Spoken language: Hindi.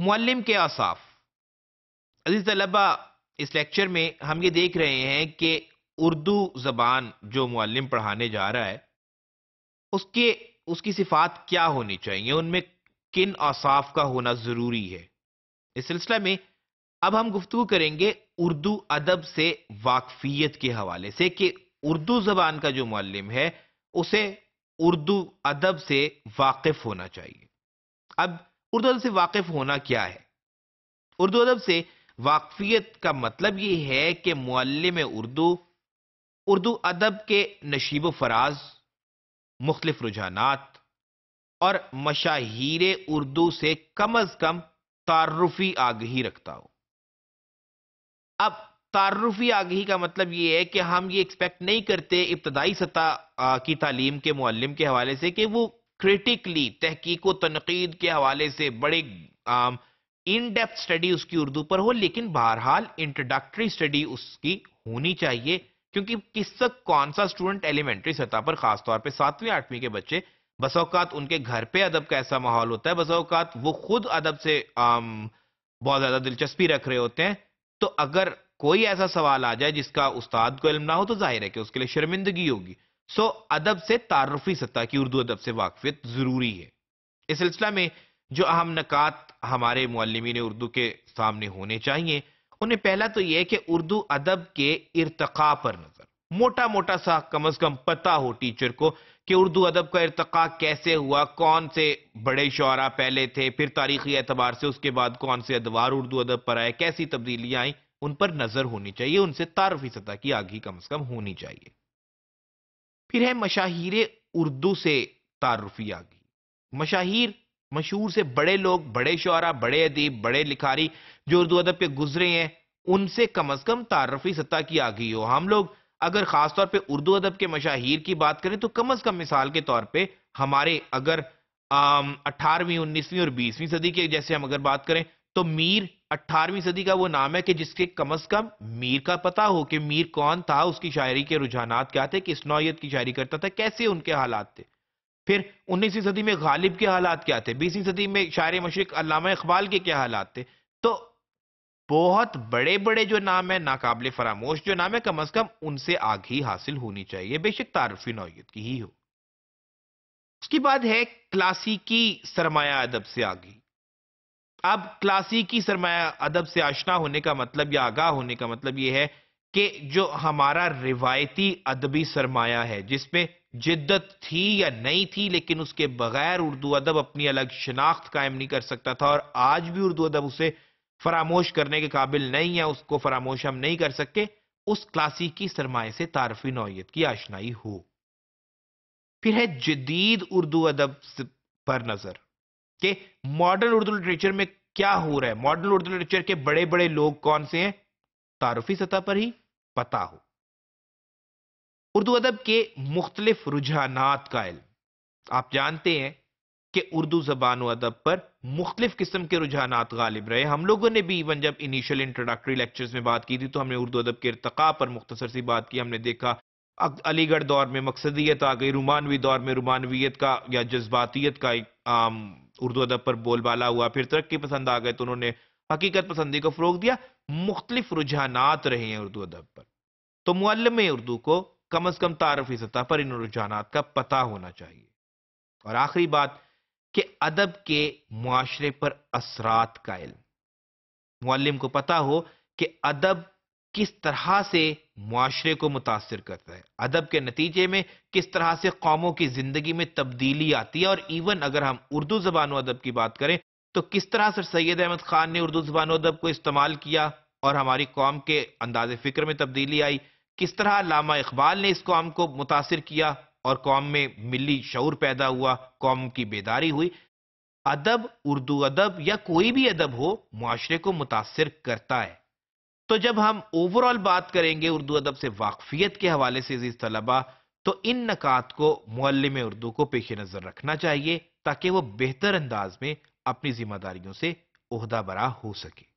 मुअल्लिम के आसाफ अजीज़ तलबा इस लेक्चर में हम ये देख रहे हैं कि उर्दू ज़बान जो मुअल्लिम पढ़ाने जा रहा है उसके उसकी सिफात क्या होनी चाहिए उनमें किन असाफ का होना ज़रूरी है इस सिलसिला में अब हम गुफ्तु करेंगे उर्दू अदब से वाकफियत के हवाले से कि उर्दू ज़बान का जो मुअल्लिम है उसे उर्दू अदब से वाकिफ़ होना चाहिए अब उर्दू अदब से वाकिफ होना क्या है उर्दू अदब से वाकफियत का मतलब ये है कि मुल्म उर्दू उर्दू अदब के नशीब फराज मुख्तफ रुझानात और मशाहिर उर्दू से कम अज कम तारफी आगही रखता हो अब तारफी आगही का मतलब यह है कि हम ये एक्सपेक्ट नहीं करते इब्तदाई सतह की तालीम के मुल्म के हवाले से कि वो क्रिटिकली तहकीको तनकीद के हवाले से बड़े इन डेप्थ स्टडी उसकी उर्दू पर हो लेकिन बहरहाल इंट्रोडक्टरी स्टडी उसकी होनी चाहिए क्योंकि किस तक कौन सा स्टूडेंट एलिमेंट्री सतह पर खासतौर पर सातवीं आठवीं के बच्चे बसाओकात उनके घर पे अदब का ऐसा माहौल होता है बसौकात वो खुद अदब से आम, बहुत ज़्यादा दिलचस्पी रख रहे होते हैं तो अगर कोई ऐसा सवाल आ जाए जिसका उस्ताद को इल्म ना हो तो जाहिर है कि उसके लिए शर्मिंदगी होगी सो अदब से तारफी सतह की उर्दू अदब से वाकफियत ज़रूरी है इस सिलसिला में जो अहम नक़ात हमारे मालमिन उर्दू के सामने होने चाहिए उन्हें पहला तो यह कि उर्दू अदब के इरतका पर नज़र मोटा मोटा सा कम अज़ कम पता हो टीचर को कि उर्दू अदब का इरतका कैसे हुआ कौन से बड़े शुरा पहले थे फिर तारीखी एतबार से उसके बाद कौन से अदवार उर्दू अदब पर आए कैसी तब्दीलियां आई उन पर नज़र होनी चाहिए उनसे तारफी सतह की आगही कम अज़ कम होनी चाहिए फिर है मशाहिर उर्दू से तारफी आ गई मशाहिर मशहूर से बड़े लोग बड़े शुरा बड़े अदीब बड़े लिखारी जो उर्दू अदब पे गुजरे हैं उनसे कम अज कम तारफी सत्ता की आ गई हो हम लोग अगर खासतौर पर उर्दू अदब के मशाहिर की बात करें तो कम अज कम मिसाल के तौर पर हमारे अगर अठारहवीं उन्नीसवीं और बीसवीं सदी के जैसे हम अगर बात करें तो मीर अठारहवीं सदी का वो नाम है कि जिसके कम अज कम मीर का पता हो कि मीर कौन था उसकी शायरी के रुझानात क्या थे किस नौत की शायरी करता था कैसे उनके हालात थे फिर उन्नीसवीं सदी में गालिब के हालात क्या थे बीसवीं सदी में शायर मशरक अलामा इकबाल के क्या हालात थे तो बहुत बड़े बड़े जो नाम है नाकाबले फरामोश जो नाम है कम अज कम उनसे आग ही हासिल होनी चाहिए बेशक तारफी नौत की ही हो उसके बाद है क्लासिकी सरमाया अदब से आगे अब क्लासिकी सरमाया अदब से आशना होने का मतलब या आगाह होने का मतलब यह है कि जो हमारा रिवायती अदबी सरमाया है जिसमें जिद्दत थी या नहीं थी लेकिन उसके बगैर उर्दू अदब अपनी अलग शनाख्त कायम नहीं कर सकता था और आज भी उर्दू अदब उसे फरामोश करने के काबिल नहीं है उसको फरामोश हम नहीं कर सकते उस क्लासिकी सरमाए से तारफी नौत की आशनाई हो फिर है जदीद उर्दू अदब पर नज़र के मॉडर्न उर्दू लिटरेचर में क्या हो रहा है मॉडर्न उर्दू लिटरेचर के बड़े बड़े लोग कौन से हैं तारफी सतह पर ही पता हो उर्दू अदब के मुख्तलिफ रुझानात का इल्म आप जानते हैं कि उर्दू जबान अदब पर मुख्तलिफ किस्म के रुझानात गालिब रहे हम लोगों ने भी इवन जब इनिशियल इंट्रोडक्टरी लेक्चर्स में बात की थी तो हमने उर्दू अदब के इरतका पर मुख्तसर सी बात की हमने देखा अलीगढ़ दौर में मकसदियत आ गई रुमानवी दौर में रुमानवीत का या जज्बातीत का एक आम उर्दू अदब पर बोलबाला हुआ फिर तरक्की पसंद आ गए तो उन्होंने हकीकत पसंदी को फ़रोग दिया मुख्तलिफ रुझानात रहे हैं उर्दू अदब पर तो मुल्लम उर्दू को कम अज़ कम तारफ़ी सतह पर इन रुझानात का पता होना चाहिए और आखिरी बात कि अदब के माशरे पर असरात का इल्म को पता हो कि अदब किस तरह से मुआरे को मुतासर करता है अदब के नतीजे में किस तरह से कौमों की जिंदगी में तब्दीली आती है और इवन अगर हम उर्दू जबान अदब की बात करें तो किस तरह सर सैयद अहमद खान ने उर्दू जबान अदब को इस्तेमाल किया और हमारी कौम के अंदाज फिक्र में तब्दीली आई किस तरह लामा इकबाल ने इस कौम को मुतासर किया और कौम में मिली शौर पैदा हुआ कौम की बेदारी हुई अदब उर्दू अदब या कोई भी अदब हो माशरे को मुतासर करता है तो जब हम ओवरऑल बात करेंगे उर्दू अदब से वाकफियत के हवाले से अजीज तलबा तो इन नकात को मुल्लम उर्दू को पेश नज़र रखना चाहिए ताकि वह बेहतर अंदाज में अपनी जिम्मेदारियों से उहदा बरा हो सके